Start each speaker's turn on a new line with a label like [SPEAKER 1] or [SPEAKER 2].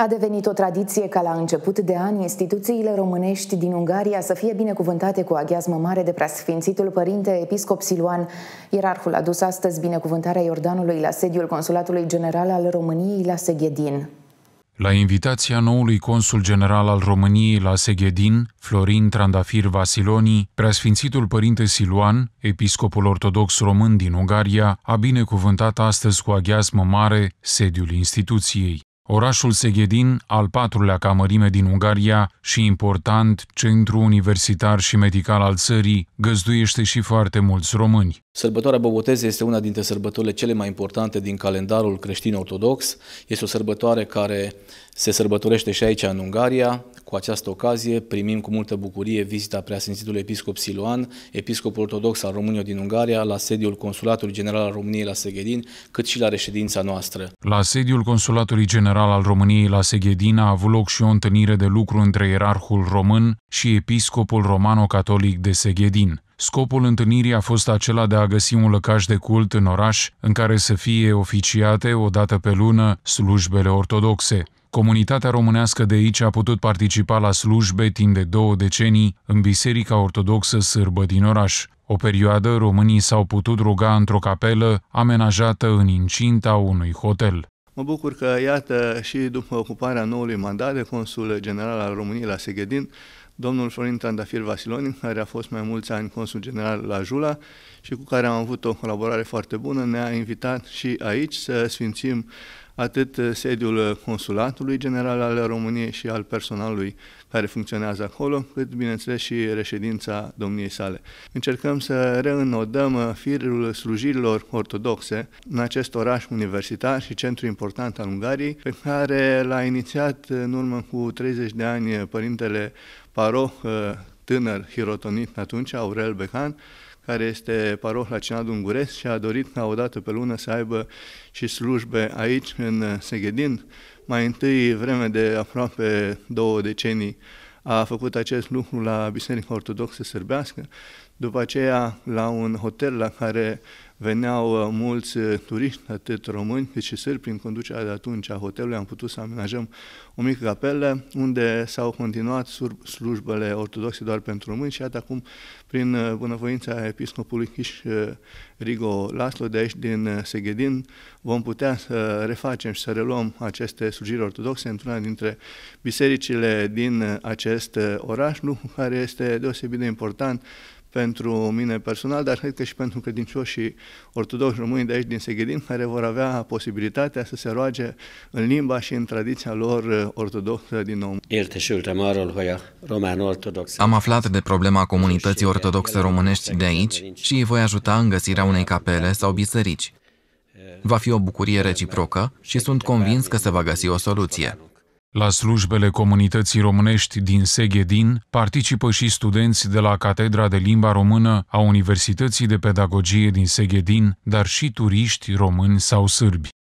[SPEAKER 1] A devenit o tradiție ca la început de ani instituțiile românești din Ungaria să fie binecuvântate cu aghiazmă mare de preasfințitul părinte episcop Siluan. Ierarhul a dus astăzi binecuvântarea Iordanului la sediul Consulatului General al României la Seghedin.
[SPEAKER 2] La invitația noului consul general al României la Seghedin, Florin Trandafir Vasiloni, preasfințitul părinte Siluan, episcopul ortodox român din Ungaria, a binecuvântat astăzi cu aghiazmă mare sediul instituției. Orașul Seghedin, al patrulea ca mărime din Ungaria și important centru universitar și medical al țării, găzduiește și foarte mulți români.
[SPEAKER 1] Sărbătoarea Boboteze este una dintre sărbătorile cele mai importante din calendarul creștin-ortodox. Este o sărbătoare care se sărbătorește și aici în Ungaria, cu această ocazie primim cu multă bucurie vizita preasfințitului episcop Siluan, episcopul ortodox al României din Ungaria, la sediul Consulatului General al României la Segedin, cât și la reședința noastră.
[SPEAKER 2] La sediul Consulatului General al României la Seghedin a avut loc și o întâlnire de lucru între ierarhul român și episcopul romano-catolic de Seghedin. Scopul întâlnirii a fost acela de a găsi un lăcaș de cult în oraș în care să fie oficiate, dată pe lună, slujbele ortodoxe. Comunitatea românească de aici a putut participa la slujbe timp de două decenii în Biserica Ortodoxă Sârbă din oraș. O perioadă românii s-au putut ruga într-o capelă amenajată în incinta unui hotel.
[SPEAKER 3] Mă bucur că, iată, și după ocuparea noului mandat de consul general al României la Seghedin, domnul Florin Trandafir Vasilonin, care a fost mai mulți ani consul general la Jula și cu care am avut o colaborare foarte bună, ne-a invitat și aici să sfințim atât uh, sediul uh, Consulatului General al României și al personalului care funcționează acolo, cât, bineînțeles, și reședința domniei sale. Încercăm să reînodăm uh, firul slujirilor ortodoxe în acest oraș universitar și centru important al Ungariei, pe care l-a inițiat în urmă cu 30 de ani părintele paroh tânăr hirotonit atunci, Aurel Becan, care este paroh la Cinadul Ungureț și a dorit ca o dată pe lună să aibă și slujbe aici, în Seghedin. Mai întâi, vreme de aproape două decenii, a făcut acest lucru la Biserica Ortodoxă Sârbească, după aceea la un hotel la care veneau uh, mulți uh, turiști, atât români cât și sârbi, prin conducerea de atunci a hotelului am putut să amenajăm o mică capelă unde s-au continuat slujbele ortodoxe doar pentru români și iată acum, prin uh, bunăvoința episcopului Chiș Rigo Laslo de aici din Seghedin, vom putea să refacem și să reluăm aceste slujiri ortodoxe într-una dintre bisericile din acest oraș, lucru care este deosebit de important pentru mine personal, dar cred că și pentru credincioșii ortodoxi români de aici din Seghedin, care vor avea posibilitatea să se roage în limba și în tradiția lor uh, ortodoxă din nou. Am aflat de problema
[SPEAKER 1] comunității ortodoxe românești de aici și îi voi ajuta în găsirea unei capele sau biserici. Va fi o bucurie reciprocă și sunt convins că se va găsi o soluție.
[SPEAKER 2] La slujbele comunității românești din Seghedin participă și studenți de la Catedra de Limba Română a Universității de Pedagogie din Seghedin, dar și turiști români sau sârbi.